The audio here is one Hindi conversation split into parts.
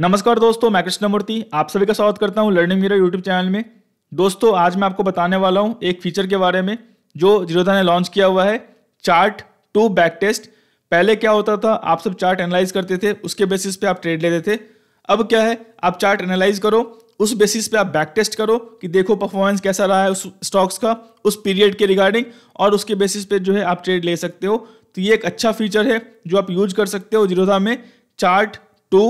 नमस्कार दोस्तों मैं कृष्णमूर्ति आप सभी का स्वागत करता हूं लर्निंग मीरा यूट्यूब चैनल में दोस्तों आज मैं आपको बताने वाला हूं एक फीचर के बारे में जो जीरोधा ने लॉन्च किया हुआ है चार्ट टू बैक टेस्ट पहले क्या होता था आप सब चार्ट एनालाइज करते थे उसके बेसिस पे आप ट्रेड लेते थे अब क्या है आप चार्ट एनालाइज करो उस बेसिस पे आप बैक टेस्ट करो कि देखो परफॉर्मेंस कैसा रहा है उस स्टॉक्स का उस पीरियड के रिगार्डिंग और उसके बेसिस पे जो है आप ट्रेड ले सकते हो तो ये एक अच्छा फीचर है जो आप यूज कर सकते हो जीरोधा में चार्ट टू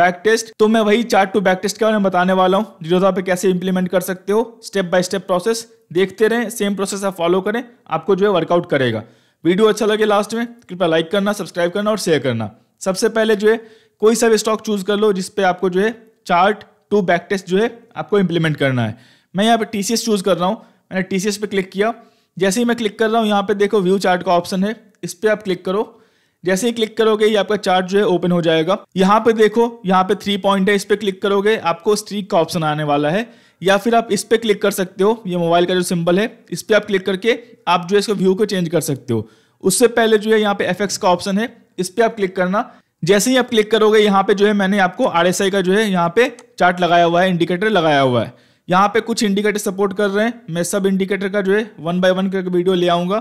बैक टेस्ट तो मैं वही चार्ट टू बैक टेस्ट के बारे में बताने वाला हूँ जीरोधा पे कैसे इंप्लीमेंट कर सकते हो स्टेप बाय स्टेप प्रोसेस देखते रहें सेम प्रोसेस आप फॉलो करें आपको जो है वर्कआउट करेगा वीडियो अच्छा लगे लास्ट में कृपया लाइक करना सब्सक्राइब करना और शेयर करना सबसे पहले जो है कोई सा भी स्टॉक चूज कर लो जिसपे आपको जो है चार्ट टू बैक टेस्ट जो है आपको इंप्लीमेंट करना है मैं यहाँ पे टी चूज कर रहा हूँ मैंने टी पे क्लिक किया जैसे ही मैं क्लिक कर रहा हूँ यहाँ पे देखो व्यू चार्ट का ऑप्शन है इस पर आप क्लिक करो जैसे ही क्लिक करोगे ये आपका चार्ट जो है ओपन हो जाएगा यहाँ पे देखो यहाँ पे थ्री पॉइंट है इस पर क्लिक करोगे आपको स्ट्रीक का ऑप्शन आने वाला है या फिर आप इस पर क्लिक कर सकते हो ये मोबाइल का जो सिंबल है इस पर आप क्लिक करके आप जो है इसको व्यू को चेंज कर सकते हो उससे पहले जो है यहाँ पे एफ का ऑप्शन है इस पर आप क्लिक करना जैसे ही आप क्लिक करोगे यहाँ पे जो है मैंने आपको आर का जो है यहाँ पे चार्ट लगाया हुआ है इंडिकेटर लगाया हुआ है यहाँ पे कुछ इंडिकेटर सपोर्ट कर रहे हैं मैं सब इंडिकेटर का जो है वन बाय वन करके वीडियो ले आऊंगा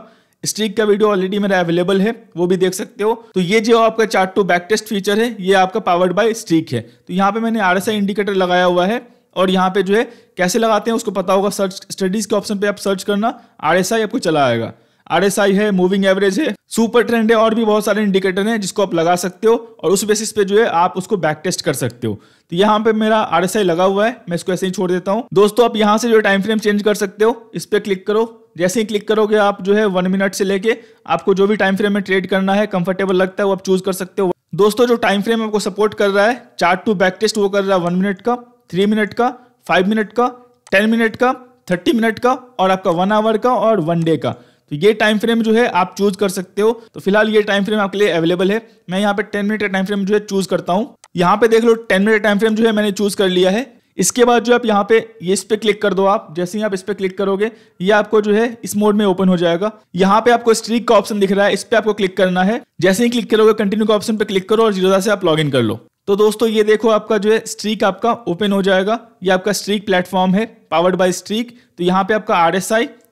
स्ट्रीक का वीडियो ऑलरेडी मेरा अवेलेबल है वो भी देख सकते हो तो ये जो आपका chart to back test feature है ये आपका पावर्ड बाय स्ट्रीक है तो यहाँ पे मैंने आर इंडिकेटर लगाया हुआ है और यहाँ पे जो है कैसे लगाते हैं उसको पता होगा सर्च स्टडीज के ऑप्शन पे आप सर्च करना आर आपको चला आएगा आर है मूविंग एवरेज है सुपर ट्रेंड है और भी बहुत सारे इंडिकेटर हैं जिसको आप लगा सकते हो और उस बेसिस पे जो है आप उसको बैक टेस्ट कर सकते हो तो यहाँ पे मेरा आर लगा हुआ है मैं इसको ऐसे ही छोड़ देता हूँ दोस्तों आप यहाँ से जो टाइम फ्रेम चेंज कर सकते हो इस पर क्लिक करो जैसे ही क्लिक करोगे आप जो है वन मिनट से लेके आपको जो भी टाइम फ्रेम में ट्रेड करना है कंफर्टेबल लगता है वो आप चूज कर सकते हो दोस्तों जो टाइम फ्रेम आपको सपोर्ट कर रहा है चार्ट टू बैक टेस्ट वो कर रहा है वन मिनट का थ्री मिनट का फाइव मिनट का टेन मिनट का थर्टी मिनट का और आपका वन आवर का और वन डे का तो ये टाइम फ्रेम जो है आप चूज कर सकते हो तो फिलहाल ये टाइम फ्रेम आपके लिए अवेलेबल है मैं यहाँ पे टेन मिनट का टाइम फ्रेम जो है चूज करता हूँ यहाँ पे देख लो टेन मिनट टाइम फ्रेम जो है मैंने चूज कर लिया है इसके बाद जो आप यहाँ पे ये इस पे क्लिक कर दो आप जैसे ही आप इस पर क्लिक करोगे ये आपको जो है इस मोड में ओपन हो जाएगा यहाँ पे आपको स्ट्रीक का ऑप्शन दिख रहा है इस पे आपको क्लिक करना है जैसे ही क्लिक करोगे कंटिन्यू का ऑप्शन पे क्लिक करो और जीरोदा से आप लॉग कर लो तो दोस्तों ये देखो आपका जो है स्ट्रीक आपका ओपन हो जाएगा ये आपका स्ट्रीक प्लेटफॉर्म है पावर्ड बाय स्ट्रीक तो यहाँ पे आपका आर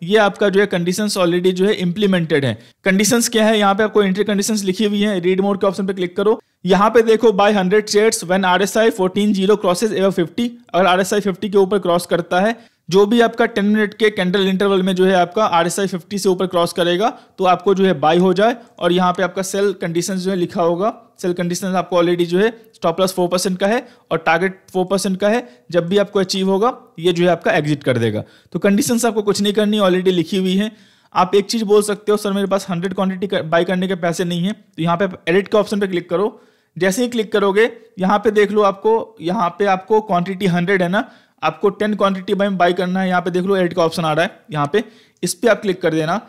ये आपका जो है कंडीशन ऑलरेडी जो है इंप्लीमेंटेड है कंडीशन क्या है यहाँ पे आपको एंट्री कंडीशन लिखी हुई है रीड मोड के ऑप्शन पे क्लिक करो यहाँ पे देखो buy hundred shares when R S I fourteen zero crosses ever fifty अगर आर एस आई फिफ्टी के ऊपर क्रॉस करता है जो भी आपका टेन मिनट के कैंडल इंटरवल में जो है आपका आर एस आई फिफ्टी से ऊपर क्रॉस करेगा तो आपको जो है बाई हो जाए और यहाँ पे आपका सेल कंडीशन जो है लिखा होगा सेल कंडीशन आपको ऑलरेडी जो है स्टॉप लॉस फोर परसेंट का है और टारगेट फोर परसेंट का है जब भी आपको अचीव होगा ये जो है आपका एग्जिट कर देगा तो कंडीशन आपको कुछ नहीं करनी ऑलरेडी लिखी हुई है आप एक चीज़ बोल सकते हो सर मेरे पास हंड्रेड क्वान्टिटी कर, बाई करने के पैसे नहीं है तो यहाँ पे एडिट के ऑप्शन पे क्लिक करो जैसे ही क्लिक करोगे यहाँ पे देख लो आपको यहाँ पे आपको क्वांटिटी हंड्रेड है ना आपको टेन क्वांटिटी में बाई करना है यहाँ पे देख लो एड का ऑप्शन आ रहा है यहाँ पे इस पर आप क्लिक कर देना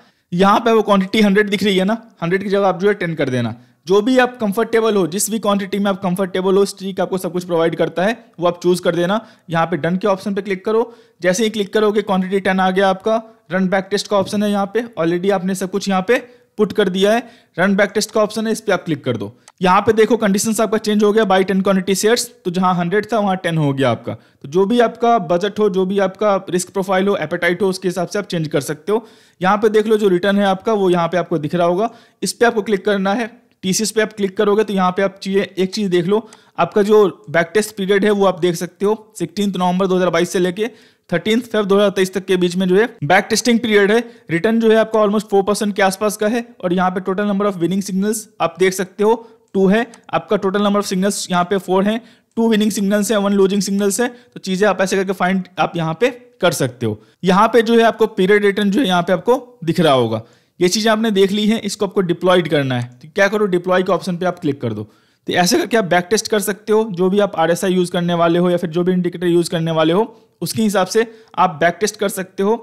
यहाँ पे वो क्वांटिटी हंड्रेड दिख रही है ना हंड्रेड की जगह आप जो है टेन कर देना जो भी आप कंफर्टेबल हो जिस भी क्वांटिटी में आप कंफर्टेबल हो स्ट्रीक आपको सब कुछ प्रोवाइड करता है वो आप चूज कर देना यहाँ पे डन के ऑप्शन पे क्लिक करो जैसे ही क्लिक करोगे क्वांटिटी टेन आ गया आपका रन बैक टेस्ट का ऑप्शन है यहाँ पे ऑलरेडी आपने सब कुछ यहाँ पे पुट कर दिया है रन बैक टेस्ट का ऑप्शन है इस पर आप क्लिक कर दो यहाँ पे देखो कंडीशन आपका चेंज हो गया बाई टेन क्वानिटी शेयर्स तो जहाँ हंड्रेड था वहाँ टेन हो गया आपका तो जो भी आपका बजट हो जो भी आपका रिस्क प्रोफाइल हो एपेटाइट हो उसके हिसाब से आप चेंज कर सकते हो यहाँ पे देख लो जो रिटर्न है आपका वो यहाँ पे आपको दिख रहा होगा इस पर आपको क्लिक करना है टीसीएस पे आप क्लिक करोगे तो यहाँ पे आप चाहिए एक चीज़ देख लो आपका जो बैक टेस्ट पीरियड है वो आप देख सकते हो सिक्सटीन नवंबर 2022 से लेके थर्टीन फेब दो तक के बीच में जो है बैक टेस्टिंग पीरियड है रिटर्न जो है आपका ऑलमोस्ट फोर परसेंट के आसपास का है और यहाँ पे total number of winning signals आप देख सकते हो टू है आपका टोटल नंबर ऑफ सिग्नल्स यहाँ पे फोर है टू विनिंग सिग्नल्स है वन लूजिंग सिग्नल्स है तो चीजें आप ऐसे करके फाइंड आप यहाँ पे कर सकते हो यहाँ पे जो है आपको पीरियड रिटर्न जो है यहाँ पे आपको दिख रहा होगा ये चीजें आपने देख ली है इसको आपको डिप्लॉयड करना है तो क्या करो डिप्लॉय के ऑप्शन पे आप क्लिक कर दो तो ऐसे करके आप बैक टेस्ट कर सकते हो जो भी आप आर यूज़ करने वाले हो या फिर जो भी इंडिकेटर यूज़ करने वाले हो उसके हिसाब से आप बैक टेस्ट कर सकते हो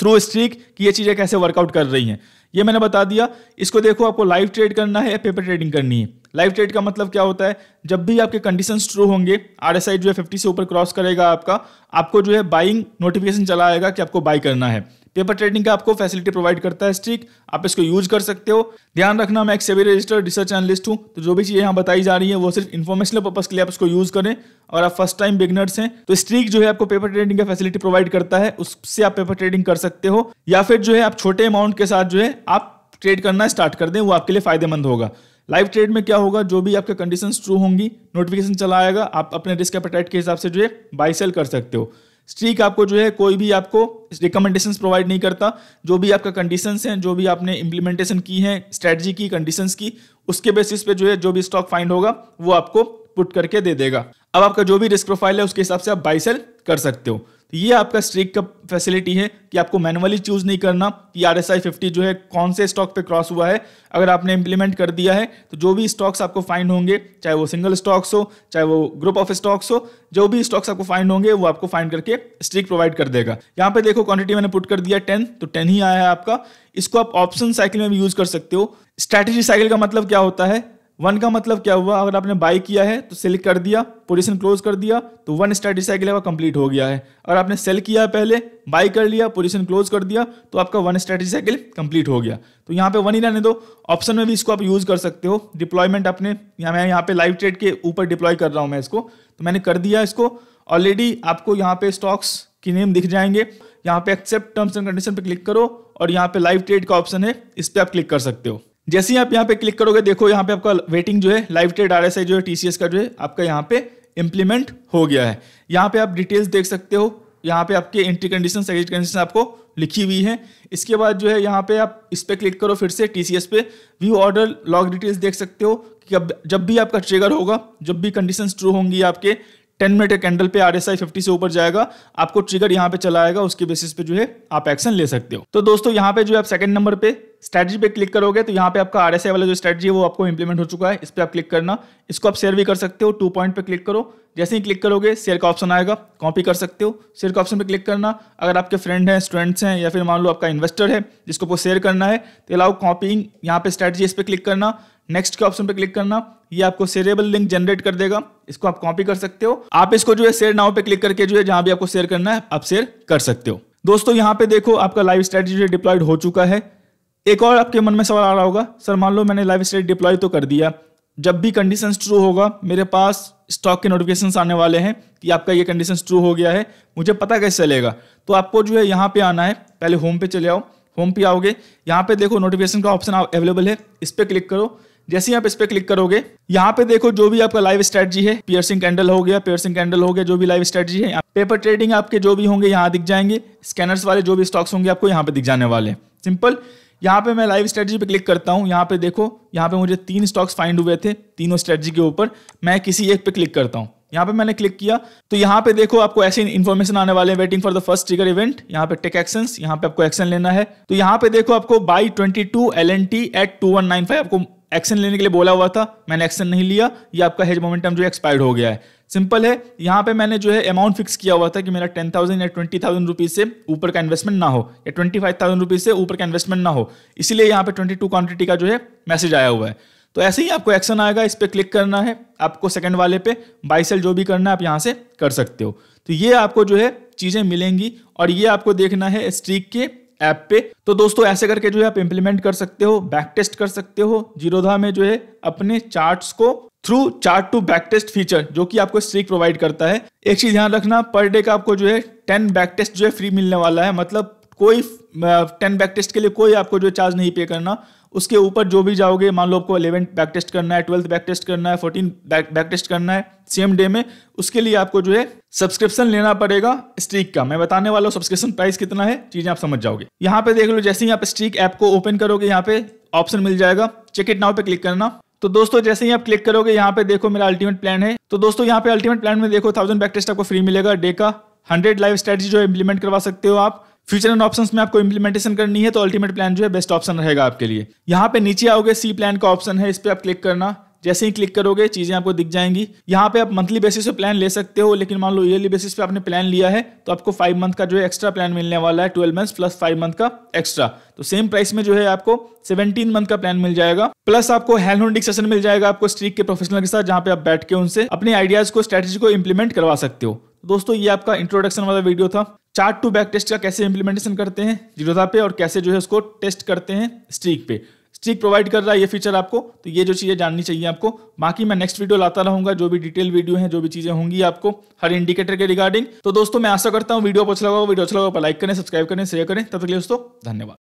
थ्रू स्ट्रीक कि ये चीज़ें कैसे वर्कआउट कर रही हैं ये मैंने बता दिया इसको देखो आपको लाइव ट्रेड करना है या पेपर ट्रेडिंग करनी है लाइव ट्रेड का मतलब क्या होता है जब भी आपके कंडीशन ट्रू होंगे आर जो है फिफ्टी से ऊपर क्रॉस करेगा आपका आपको जो है बाइंग नोटिफिकेशन चला आएगा कि आपको बाई करना है पेपर ट्रेडिंग का आपको फैसिलिटी प्रोवाइड करता है स्ट्रिक आप इसको यूज कर सकते हो ध्यान रखना मैं एक सेवी रजिस्टर्ड रिसर्च एनलिस्ट हूँ तो जो भी चीज़ें यहाँ बताई जा रही है वो सिर्फ इन्फॉर्मेशनल पर्पज के लिए आप इसको यूज करें और आप फर्स्ट टाइम बिगनर्स हैं तो स्ट्रीक जो है आपको पेपर ट्रेडिंग का फैसिलिटी प्रोवाइड करता है उससे आप पेपर ट्रेडिंग कर सकते हो या फिर जो है आप छोटे अमाउंट के साथ जो है आप ट्रेड करना स्टार्ट कर दें वो आपके लिए फायदेमंद होगा लाइव ट्रेड में क्या होगा जो भी आपके कंडीशंस ट्रू होंगी नोटिफिकेशन चला आएगा आप अपने रिस्क एपेटाइट के हिसाब से जो है बाई सेल कर सकते हो स्ट्रीक आपको जो है कोई भी आपको रिकमेंडेशंस प्रोवाइड नहीं करता जो भी आपका कंडीशंस हैं जो भी आपने इंप्लीमेंटेशन की है स्ट्रेटजी की कंडीशंस की उसके बेसिस पे जो है जो भी स्टॉक फाइंड होगा वो आपको पुट करके दे देगा अब आपका जो भी रिस्क प्रोफाइल है उसके हिसाब से आप बाई सेल कर सकते हो तो ये आपका स्ट्रीक का फैसिलिटी है कि आपको मैनुअली चूज नहीं करना कि आर एस आई फिफ्टी जो है कौन से स्टॉक पे क्रॉस हुआ है अगर आपने इंप्लीमेंट कर दिया है तो जो भी स्टॉक्स आपको फाइंड होंगे चाहे वो सिंगल स्टॉक्स हो चाहे वो ग्रुप ऑफ स्टॉक्स हो जो भी स्टॉक्स आपको फाइंड होंगे वो आपको फाइंड करके स्ट्रीक प्रोवाइड कर देगा यहाँ पे देखो क्वांटिटी मैंने पुट कर दिया टेन तो टेन ही आया है आपका इसको आप ऑप्शन साइकिल में भी यूज कर सकते हो स्ट्रैटेजी साइकिल का मतलब क्या होता है वन का मतलब क्या हुआ अगर आपने बाई किया है तो सेल कर दिया पोजीशन क्लोज कर दिया तो वन स्ट्रेटी साइकिल आपका कंप्लीट हो गया है अगर आपने सेल किया है पहले बाई कर लिया पोजीशन क्लोज कर दिया तो आपका वन स्ट्रेटी साइकिल कंप्लीट हो गया तो यहाँ पे वन ही रहने दो ऑप्शन में भी इसको आप यूज़ कर सकते हो डिप्लॉयमेंट अपने यहाँ मैं यहाँ पे लाइव ट्रेड के ऊपर डिप्लॉय कर रहा हूँ मैं इसको तो मैंने कर दिया इसको ऑलरेडी आपको यहाँ पे स्टॉक्स की नेम दिख जाएंगे यहाँ पे एक्सेप्ट टर्म्स एंड कंडीशन पर क्लिक करो और यहाँ पे लाइव ट्रेड का ऑप्शन है इस पर आप क्लिक कर सकते हो जैसे ही आप यहाँ पे क्लिक करोगे देखो यहाँ पे आपका वेटिंग जो है लाइव ट्रेड आर जो है टीसीएस का जो है आपका यहाँ पे इंप्लीमेंट हो गया है यहाँ पे आप डिटेल्स देख सकते हो यहाँ पे आपके एंट्री कंडीशन एग्जिट कंडीशन आपको लिखी हुई है इसके बाद जो है यहाँ पे आप इस पर क्लिक करो फिर से टी पे व्यू ऑर्डर लॉग डिटेल्स देख सकते हो कि अब जब भी आपका ट्रिगर होगा जब भी कंडीशन ट्रू होंगी आपके टेन मिनट कैंडल पे आर एस आई फिफ्टी से ऊपर जाएगा आपको ट्रिगर यहाँ पे चलाएगा उसके बेसिस पे जो है आप एक्शन ले सकते हो तो दोस्तों यहाँ पे जो है आप सेकंड नंबर पे स्ट्रेटजी पे क्लिक करोगे तो यहाँ पे आपका आर वाला जो स्ट्रेटजी है वो आपको इंप्लीमेंट हो चुका है इस पर आप क्लिक करना इसको आप शेयर भी कर सकते हो टू पॉइंट पे क्लिक करो जैसे ही क्लिक करोगे शेयर का ऑप्शन आएगा कॉपी कर सकते हो शेयर का ऑप्शन पे क्लिक करना अगर आपके फ्रेंड हैं स्टूडेंट्स हैं या फिर मान लो आपका इन्वेस्टर है जिसको आपको शेयर करना है तो अलाउ कॉपिंग यहाँ पे स्ट्रेटजी इस पर क्लिक करना नेक्स्ट के ऑप्शन पे क्लिक करना ये आपको शेयरेबल लिंक जनरेट कर देगा इसको आप कॉपी कर सकते हो आप इसको जो है शेयर नाव पे क्लिक करके जो है जहां भी आपको शेयर करना है आप शेयर कर सकते हो दोस्तों यहाँ पे देखो आपका लाइव जो डिप्लॉयड हो चुका है एक और आपके मन में सवाल आ रहा होगा सर मान लो मैंने लाइव स्टेट डिप्लॉय तो कर दिया जब भी कंडीशन ट्रू होगा मेरे पास स्टॉक के नोटिफिकेशन आने वाले हैं कि आपका ये कंडीशन ट्रू हो गया है मुझे पता कैसे चलेगा तो आपको जो है यहाँ पे आना है पहले होम पे चले आओ होम पे आओगे यहाँ पे देखो नोटिफिकेशन का ऑप्शन अवेलेबल है इस पर क्लिक करो जैसे ही आप इस पर क्लिक करोगे यहाँ पे देखो जो भी आपका लाइव स्ट्रेटजी है पियर्सिंग कैंडल हो गया पियर्सिंग कैंडल हो गया जो भी लाइव स्ट्रेटजी है पेपर ट्रेडिंग आपके जो भी होंगे यहाँ दिख जाएंगे स्कैनर्स वाले जो भी स्टॉक्स होंगे आपको यहाँ पे दिख जाने वाले सिंपल यहाँ पे मैं लाइव स्ट्रेटजी पे क्लिक करता हूँ यहाँ पे देखो यहाँ पे मुझे तीन स्टॉक्स फाइंड हुए थे तीनों स्ट्रेटजी के ऊपर मैं किसी एक पे क्लिक करता हूँ यहाँ पे मैंने क्लिक किया तो यहाँ पे देखो आपको ऐसे इन्फॉर्मेशन आने वाले हैं waiting for the first trigger event यहाँ पे टेक एक्शन यहाँ पे आपको एक्शन लेना है तो यहाँ पे देखो आपको buy twenty two L N T at two one nine five आपको एक्शन लेने के लिए बोला हुआ था मैंने एक्शन नहीं लिया ये आपका हेज मोमेंटम जो एक्सपायर्ड हो गया है सिंपल है यहाँ पे मैंने जो है अमाउंट फिक्स किया हुआ था कि मेरा टेन थाउजेंड या ट्वेंटी थाउजेंड रुपीज से ऊपर का इन्वेस्टमेंट ना हो या ट्वेंटी फाइव थाउजेंड रुपीज से ऊपर का इन्वेस्टमेंट ना हो इसलिए यहाँ पे ट्वेंटी टू क्वान्टिटी का जो है मैसेज आया हुआ है तो ऐसे ही आपको एक्शन आएगा इस पर क्लिक करना है आपको सेकंड वाले पे बाई सेल जो भी करना है आप यहाँ से कर सकते हो तो ये आपको जो है चीज़ें मिलेंगी और ये आपको देखना है स्ट्रीक के ऐप पे तो दोस्तों ऐसे करके जो है आप इंप्लीमेंट कर सकते हो बैक टेस्ट कर सकते हो जीरोधा में जो है अपने चार्ट्स को through chart to back test feature जो कि आपको स्ट्रीक प्रोवाइड करता है एक चीज ध्यान रखना पर डे का आपको जो है टेन बैक टेस्ट जो है फ्री मिलने वाला है मतलब कोई टेन बैक टेस्ट के लिए कोई आपको जो चार्ज नहीं पे करना उसके ऊपर जो भी जाओगे मान लो आपको अलेवन बैक टेस्ट करना है ट्वेल्थ बैक टेस्ट करना है फोर्टीन बैक बैक टेस्ट करना है सेम डे में उसके लिए आपको जो है सब्सक्रिप्शन लेना पड़ेगा स्ट्रीक का मैं बताने वाला हूँ सब्सक्रिप्शन प्राइस कितना है चीज़ें आप समझ जाओगे यहाँ पे देख लो जैसे ही आप स्ट्रीक ऐप को ओपन करोगे यहाँ पे ऑप्शन मिल जाएगा चेक इट नाउ पे क्लिक करना तो दोस्तों जैसे ही आप क्लिक करोगे यहाँ पे देखो मेरा अल्टीमेट प्लान है तो दोस्तों यहाँ पे अल्टीमेट प्लान में देखो थाउजेंड बैक टेस्ट आपको फ्री मिलेगा डे का हंड्रेड लाइव स्ट्रेटजी जो इम्प्लीमेंट करवा सकते हो आप फ्यूचर एंड ऑप्शन में आपको इंप्लीमेंटेशन करनी है तो अल्टीमेट प्लान जो है बेस्ट ऑप्शन रहेगा आपके लिए यहाँ पे नीचे आओगे सी प्लान का ऑप्शन है इस पर आप क्लिक करना जैसे ही क्लिक करोगे चीज़ें आपको दिख जाएंगी यहाँ पे आप मंथली बेसिस पे प्लान ले सकते हो लेकिन मान लो ईयरली बेसिस पे आपने प्लान लिया है तो आपको फाइव मंथ का जो है एक्स्ट्रा प्लान मिलने वाला है twelve month plus five month का एक्स्ट्रा तो सेम प्राइस में जो है आपको सेवनटीन मंथ का प्लान मिल जाएगा प्लस आपको हैंड होल्डिंग सेशन मिल जाएगा आपको स्ट्रीक के प्रोफेशनल के साथ जहाँ पे आप बैठ के उनसे अपने आइडियाज को स्ट्रेटेजी को इम्प्लीमेंट करवा सकते हो तो दोस्तों ये आपका इंट्रोडक्शन वाला वीडियो था चार्ट टू बैक टेस्ट का कैसे इंप्लीमेंटेशन करते हैं जीरोधा पे और कैसे जो है उसको टेस्ट करते हैं स्ट्रीक पे स्ट्रीक प्रोवाइड कर रहा है ये फीचर आपको तो ये जो चीज़ें जाननी चाहिए आपको बाकी मैं नेक्स्ट वीडियो लाता रहूंगा जो भी डिटेल वीडियो है जो भी चीज़ें होंगी आपको हर इंडिकेटर के रिगार्डिंग तो दोस्तों मैं आशा करता हूँ वीडियो अच्छा लगा वीडियो अच्छा लगा लाइक तो करें सब्सक्राइब करें शेयर करें तब तक लिए दोस्तों धन्यवाद